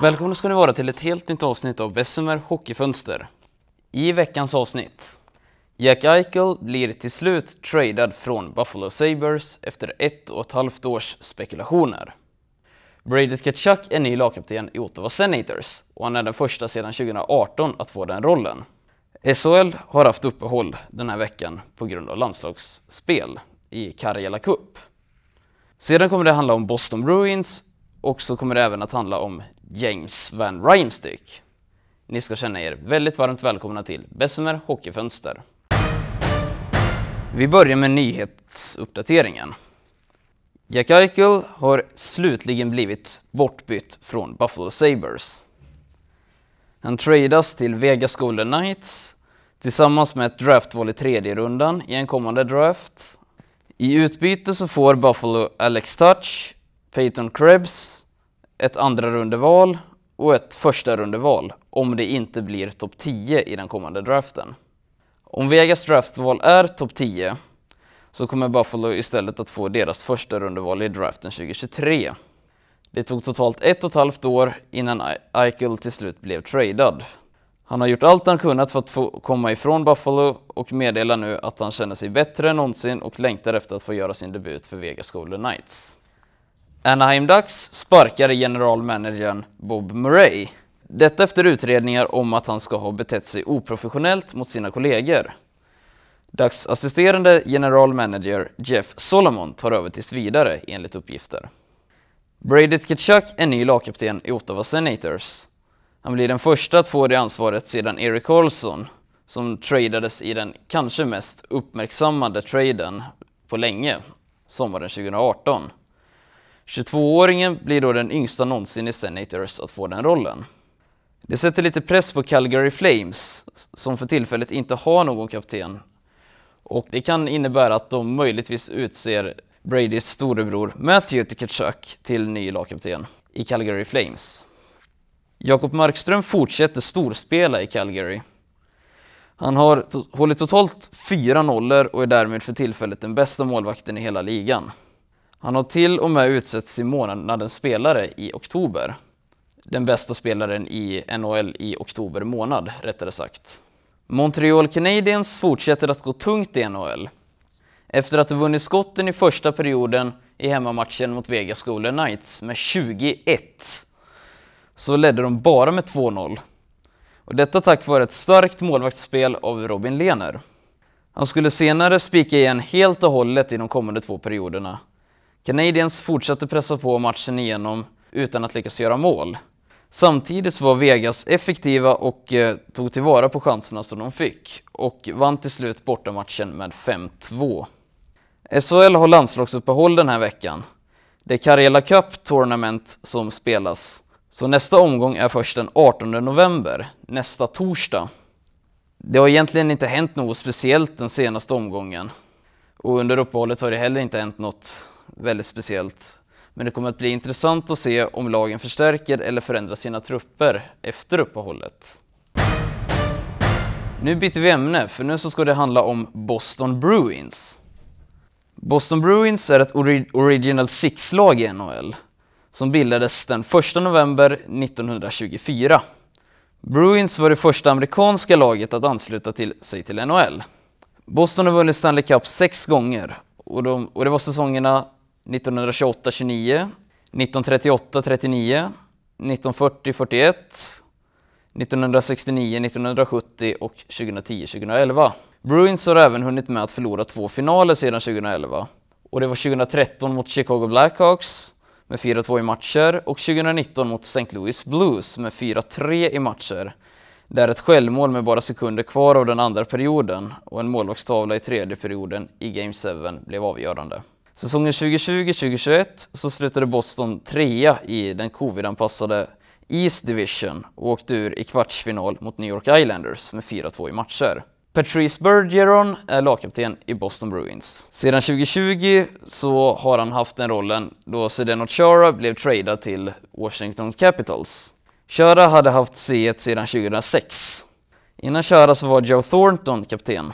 Välkomna ska ni vara till ett helt nytt avsnitt av Bessemer Hockeyfönster. I veckans avsnitt. Jack Eichel blir till slut tradad från Buffalo Sabres efter ett och ett halvt års spekulationer. Brady Tkachuk är ny lagkapten i Ottawa Senators och han är den första sedan 2018 att få den rollen. SHL har haft uppehåll den här veckan på grund av landslagsspel i Karjala Cup. Sedan kommer det handla om Boston Bruins och så kommer det även att handla om James Van Rymstick. Ni ska känna er väldigt varmt välkomna till Bessemer Hockeyfönster. Vi börjar med nyhetsuppdateringen. Jack Eichel har slutligen blivit bortbytt från Buffalo Sabres. Han tradas till Vegas Golden Knights tillsammans med ett draftval i tredje rundan i en kommande draft. I utbyte så får Buffalo Alex Touch, Peyton Krebs ett andra rundeval och ett första rundeval om det inte blir topp 10 i den kommande draften. Om Vegas draftval är topp 10 så kommer Buffalo istället att få deras första rundeval i draften 2023. Det tog totalt ett och ett halvt år innan Eichel till slut blev tradad. Han har gjort allt han kunnat för att få komma ifrån Buffalo och meddelar nu att han känner sig bättre än någonsin och längtar efter att få göra sin debut för Vegas Golden Knights. Anaheim Ducks sparkade generalmanagern Bob Murray. Detta efter utredningar om att han ska ha betett sig oprofessionellt mot sina kollegor. Ducks assisterande generalmanager Jeff Solomon tar över tills vidare enligt uppgifter. Brady Kitchuk är ny lagkapten i Ottawa Senators. Han blir den första att få det ansvaret sedan Eric Carlson, som tradades i den kanske mest uppmärksammade traden på länge, sommaren 2018. 22-åringen blir då den yngsta någonsin i Senators att få den rollen. Det sätter lite press på Calgary Flames, som för tillfället inte har någon kapten. Och det kan innebära att de möjligtvis utser Bradys storebror Matthew Tkachuk till ny lagkapten i Calgary Flames. Jakob Markström fortsätter storspela i Calgary. Han har hållit totalt fyra nollor och är därmed för tillfället den bästa målvakten i hela ligan. Han har till och med utsetts till månadens spelare i oktober. Den bästa spelaren i NHL i oktober månad, rättare sagt. Montreal Canadiens fortsätter att gå tungt i NHL. Efter att ha vunnit skotten i första perioden i hemmamatchen mot Vegas Golden Knights med 21 så ledde de bara med 2-0. Och detta tack vare ett starkt målvaktsspel av Robin Lehner. Han skulle senare spika igen helt och hållet i de kommande två perioderna Canadiens fortsatte pressa på matchen igenom utan att lyckas göra mål. Samtidigt var Vegas effektiva och eh, tog tillvara på chanserna som de fick och vann till slut bortamatchen med 5-2. SHL har landslagsuppehåll den här veckan. Det är Karela Cup Tournament som spelas, så nästa omgång är först den 18 november, nästa torsdag. Det har egentligen inte hänt något speciellt den senaste omgången och under uppehållet har det heller inte hänt något väldigt speciellt. Men det kommer att bli intressant att se om lagen förstärker eller förändrar sina trupper efter uppehållet. Nu byter vi ämne, för nu så ska det handla om Boston Bruins. Boston Bruins är ett ori Original Six-lag i NHL som bildades den 1 november 1924. Bruins var det första amerikanska laget att ansluta till sig till NHL. Boston har vunnit Stanley Cup sex gånger och, de, och det var säsongerna 1928 29, 1938 39, 1940 41, 1969, 1970 och 2010, 2011. Bruins har även hunnit med att förlora två finaler sedan 2011. Och det var 2013 mot Chicago Blackhawks med 4-2 i matcher och 2019 mot St. Louis Blues med 4-3 i matcher. Det är ett självmål med bara sekunder kvar av den andra perioden och en målvaktstavla i tredje perioden i Game 7 blev avgörande. Säsongen 2020-2021 så slutade Boston trea i den covid-anpassade East Division och åkte ur i kvartsfinal mot New York Islanders med 4-2 i matcher. Patrice Bergeron är lagkapten i Boston Bruins. Sedan 2020 så har han haft den rollen då Sedeno Chara blev tradad till Washington Capitals. Köra hade haft C1 sedan 2006. Innan Köra så var Joe Thornton kapten.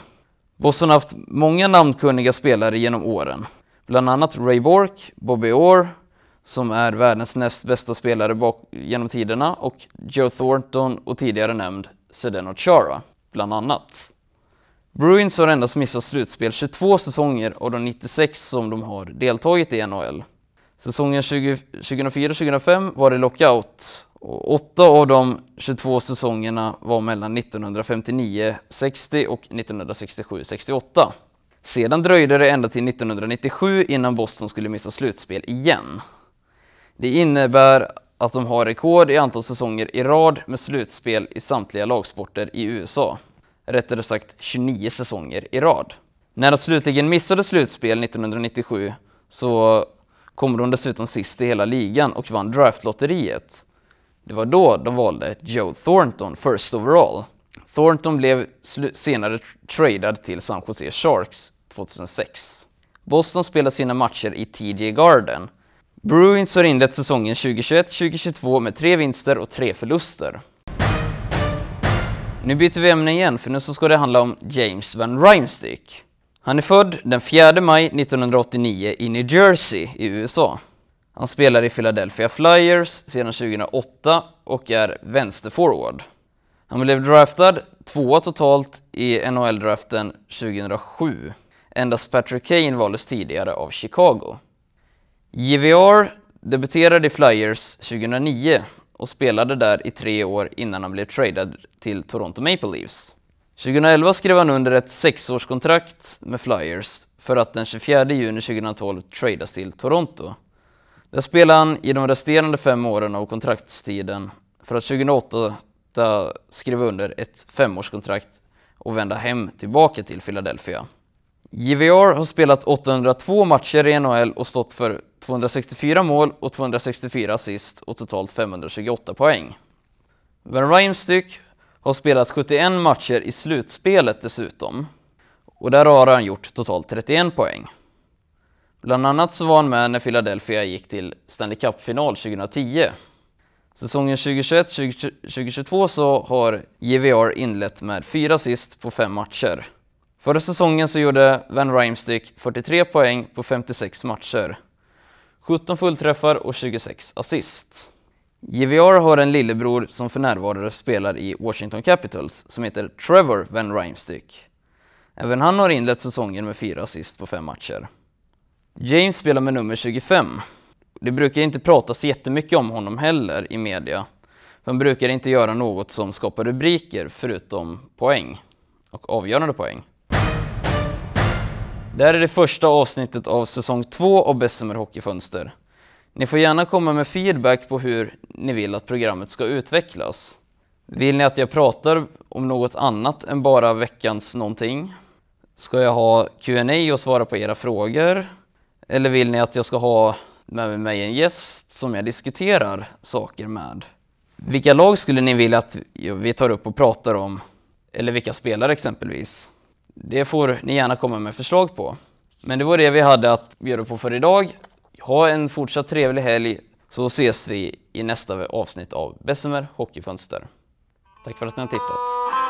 Boston har haft många namnkunniga spelare genom åren. Bland annat Ray Bork, Bobby Orr, som är världens näst bästa spelare genom tiderna, och Joe Thornton och tidigare nämnd Sedeno Chara, bland annat. Bruins har endast missat slutspel 22 säsonger av de 96 som de har deltagit i NHL. Säsongen 20, 2004-2005 var det lockout och åtta av de 22 säsongerna var mellan 1959-60 och 1967-68. Sedan dröjde det ända till 1997 innan Boston skulle missa slutspel igen. Det innebär att de har rekord i antal säsonger i rad med slutspel i samtliga lagsporter i USA. Rättare sagt 29 säsonger i rad. När de slutligen missade slutspel 1997 så kom de dessutom sist i hela ligan och vann draftlotteriet. Det var då de valde Joe Thornton first overall. Thornton blev senare tradad till San Jose Sharks 2006. Boston spelar sina matcher i TJ Garden. Bruins har inlett säsongen 2021-2022 med tre vinster och tre förluster. Nu byter vi ämne igen, för nu så ska det handla om James Van Rymstick. Han är född den 4 maj 1989 i New Jersey i USA. Han spelar i Philadelphia Flyers sedan 2008 och är vänsterforward. Han blev draftad tvåa totalt i NHL-draften 2007. Endast Patrick Kane valdes tidigare av Chicago. JVR debuterade i Flyers 2009 och spelade där i tre år innan han blev tradad till Toronto Maple Leafs. 2011 skrev han under ett sexårskontrakt med Flyers för att den 24 juni 2012 tradas till Toronto. Där spelade han i de resterande fem åren av kontraktstiden för att 2008 skriva under ett femårskontrakt och vända hem tillbaka till Philadelphia. JVR har spelat 802 matcher i NHL och stått för 264 mål och 264 assist och totalt 528 poäng. Van Rimstyck har spelat 71 matcher i slutspelet dessutom och där har han gjort totalt 31 poäng. Bland annat så var han med när Philadelphia gick till Stanley Cup-final 2010. Säsongen 2021-2022 så har JVR inlett med fyra assist på fem matcher. Förra säsongen så gjorde Van Rijmsdyk 43 poäng på 56 matcher. 17 fullträffar och 26 assist. JVR har en lillebror som för närvarande spelar i Washington Capitals som heter Trevor Van Rijmsdyk. Även han har inlett säsongen med fyra assist på fem matcher. James spelar med nummer 25. Det brukar inte pratas jättemycket om honom heller i media. Han brukar inte göra något som skapar rubriker förutom poäng och avgörande poäng. Det här är det första avsnittet av säsong 2 av Bessemer Hockeyfönster. Ni får gärna komma med feedback på hur ni vill att programmet ska utvecklas. Vill ni att jag pratar om något annat än bara veckans någonting? Ska jag ha Q&A och svara på era frågor? Eller vill ni att jag ska ha med mig en gäst som jag diskuterar saker med? Vilka lag skulle ni vilja att vi tar upp och pratar om? Eller vilka spelare exempelvis? Det får ni gärna komma med förslag på. Men det var det vi hade att bjuda på för idag. Ha en fortsatt trevlig helg så ses vi i nästa avsnitt av Bessemer Hockeyfönster. Tack för att ni har tittat.